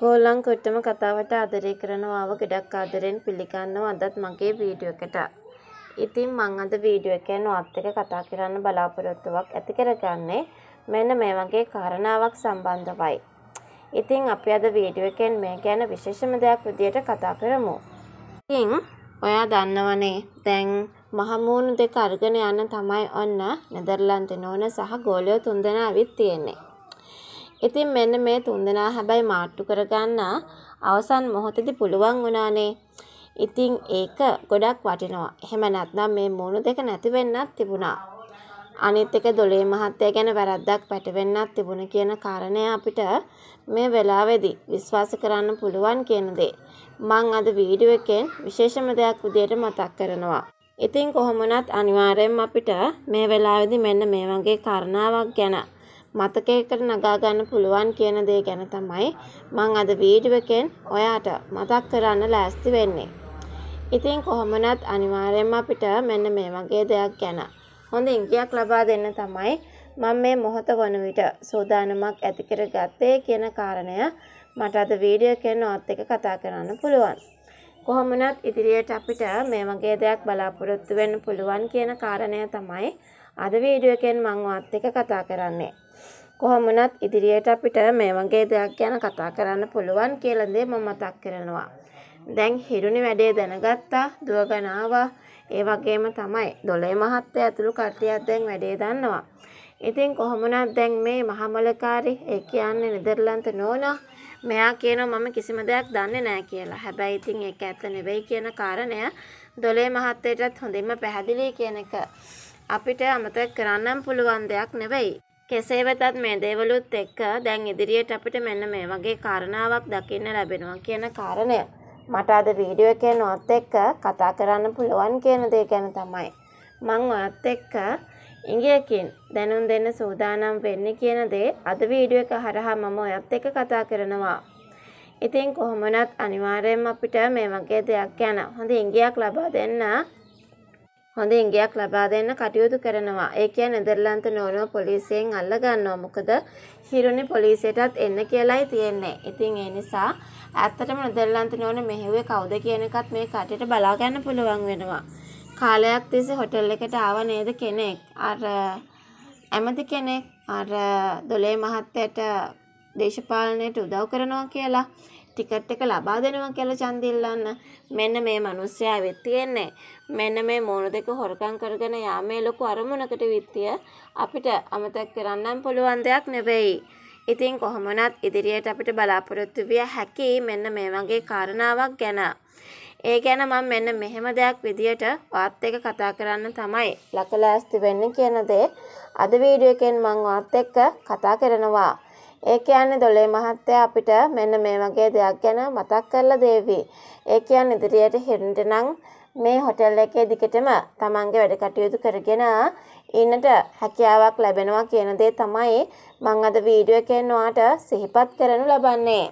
කෝල්ලං කොට්ටම කතාවට ආදරය කරනවාව ගොඩක් ආදරෙන් පිළිගන්නවා අදත් මගේ වීඩියෝ එකට. ඉතින් මං අද වීඩියෝ එකේ නොත් එක කතා කරන්න බලාපොරොත්තුවක් ඇති කරගන්නේ මෙන්න මේ වගේ කාරණාවක් සම්බන්ධවයි. ඉතින් අපි අද වීඩියෝ එකෙන් මේ ගැන විශේෂම දෙයක් විදියට කතා කරමු. ඉතින් ඔයා දන්නවනේ දැන් මහමූණු දෙක අරගෙන යන්න තමයි ඔන්න නෙදර්ලන්තේ නෝන සහ ගෝලයෝ තුන්දෙනා ඇවිත් තියෙන්නේ. ඉතින් මෙන්න මේ තුන්දෙනා හැබැයි මාට්ටු කරගන්න අවසන් මොහොතේදී පුළුවන් වුණානේ. ඉතින් ඒක ගොඩක් වටිනවා. එහෙම නැත්නම් මේ මූණු දෙක නැති වෙන්නත් තිබුණා. අනිත් එක දොලේ මහත්තයා ගැන වැරද්දක් පැටවෙන්නත් තිබුණ කියන කාරණය අපිට මේ වෙලාවේදී විශ්වාස කරන්න පුළුවන් කියන දේ. මං අද වීඩියෝ එකෙන් විශේෂම දෙයක් විදියට මතක් කරනවා. ඉතින් කොහොම වුණත් අනිවාර්යයෙන්ම අපිට මේ වෙලාවේදී මෙන්න මේ වගේ කාරණාවක් ගැන මතකයකට නගාගන්න පුළුවන් කියන දේ ගැන තමයි මං අද වීඩුවකෙන් ඔයාට මතක් කරන්න ලෑස්ති වෙන්නේ. ඉතින් කොහොමනත් අනිවාර්යෙන්ම අපිට මෙන්න මේ වගේ දෙයක් ගැන හොඳ ඉංගියක් ලබා දෙන්න තමයි මම මේ මොහොත වන විට සූදානමක් ඇති කරගත්තේ කියන කාරණය මට අද වීඩියෝකෙන් ඔත් එක කතා කරන්න පුළුවන්. කොහොමනත් ඉදිරියට අපිට මේ වගේ දෙයක් බලාපොරොත්තු වෙන්න පුළුවන් කියන කාරණය තමයි අද වීඩියෝ එකෙන් මං වත් එක කතා කරන්නේ. කොහොම වුණත් ඉදිරියට අපිට මේ වගේ දෙයක් ගැන කතා කරන්න පුළුවන් කියලා දේ මම මතක් කරනවා. දැන් හිරුනි වැඩේ දැනගත්තා, දුවගෙන ආවා. ඒ වගේම තමයි දොලේ මහත්තයා ඇතුළු කට්ටියක් දැන් වැඩේ දන්නවා. ඉතින් කොහොමනත් දැන් මේ මහමලකාරි ඒ කියන්නේ නෙදර්ලන්ත නෝනා මෙයා කියනවා මම කිසිම දෙයක් දන්නේ නැහැ කියලා. හැබැයි ඉතින් ඒක ඇත්ත නෙවෙයි කියන කාරණය දොලේ මහත්තයටත් හොඳින්ම පැහැදිලි කියන එක. අපිට අමතක කරන්නම් පුළුවන් දෙයක් නෙවෙයි. කෙසේ වෙතත් මේ දේවලුත් එක්ක දැන් ඉදිරියට අපිට මෙන්න මේ වගේ කාරණාවක් දකින්න ලැබෙනවා කියන කාරණය. මට අද වීඩියෝ එකේ නොත් එක්ක කතා කරන්න පුළුවන් කියන දේ ගැන තමයි. මං ඔයත් එක්ක ඉංගියකින් දැනුම් දෙන්න සූදානම් වෙන්නේ කියන දේ අද වීඩියෝ එක හරහා මම ඔයත් එක්ක කතා කරනවා. ඉතින් කොහොමනත් අනිවාර්යෙන්ම අපිට මේ වගේ දෙයක් ගැන හොඳ ඉංගියක් ලබා දෙන්න හොඳ ඉඟියක් ලබා දෙන්න කටයුතු කරනවා. ඒ කියන්නේ නෙදර්ලන්ත නෝනුව පොලිසියෙන් අල්ල ගන්නවා. මොකද හිරුනේ පොලිසියටත් එන්න කියලායි තියෙන්නේ. ඉතින් ඒ නිසා ඇත්තටම නෙදර්ලන්ත නෝන මෙහෙුවේ කවුද කියන එකත් මේ කටට බලා ගන්න පුළුවන් වෙනවා. කාලයක් තිස්සේ හොටෙල් එකට ආව නේද කෙනෙක් අර ඇමති කෙනෙක් අර දොලේ මහත්තයට දේශපාලනයට උදව් කරනවා කියලා ටිකට් එක ලබා දෙනවා කියලා ඡන්දිල්ලන්න මෙන්න මේ මිනිස්සයා වෙත් තියෙන්නේ මෙන්න මේ මොන දෙක හොරකම් කරගෙන යාමේ ලොකු අරමුණකට විත්තිය අපිට අමතක කරන්නම් පුළුවන් දෙයක් නෙවෙයි. ඉතින් කොහොමනත් ඉදිරියට අපිට බලාපොරොත්තු විය හැකි මෙන්න මේ වගේ කාරණාවක් ගැන. ඒ ගැන මම මෙන්න මෙහෙම දෙයක් විදියට ඔයත් එක්ක කතා කරන්න තමයි ලකලෑස්ති වෙන්න කියන දේ අද වීඩියෝ එකෙන් මම ඔයත් එක්ක කතා කරනවා. ඒ කියන්නේ දොලේ මහත්තයා අපිට මෙන්න මේ වගේ දෙයක් ගැන මතක් කරලා දෙවි. ඒ කියන්නේ ඉදිරියට හිරන්ට නම් මේ හොටෙල් එකේ දිගටම තමන්ගේ වැඩ කටයුතු කරගෙන ඉන්නට හැකියාවක් ලැබෙනවා කියන දේ තමයි මම අද වීඩියෝ එකෙන් ඔයාලට සිහිපත් කරනු ලබන්නේ.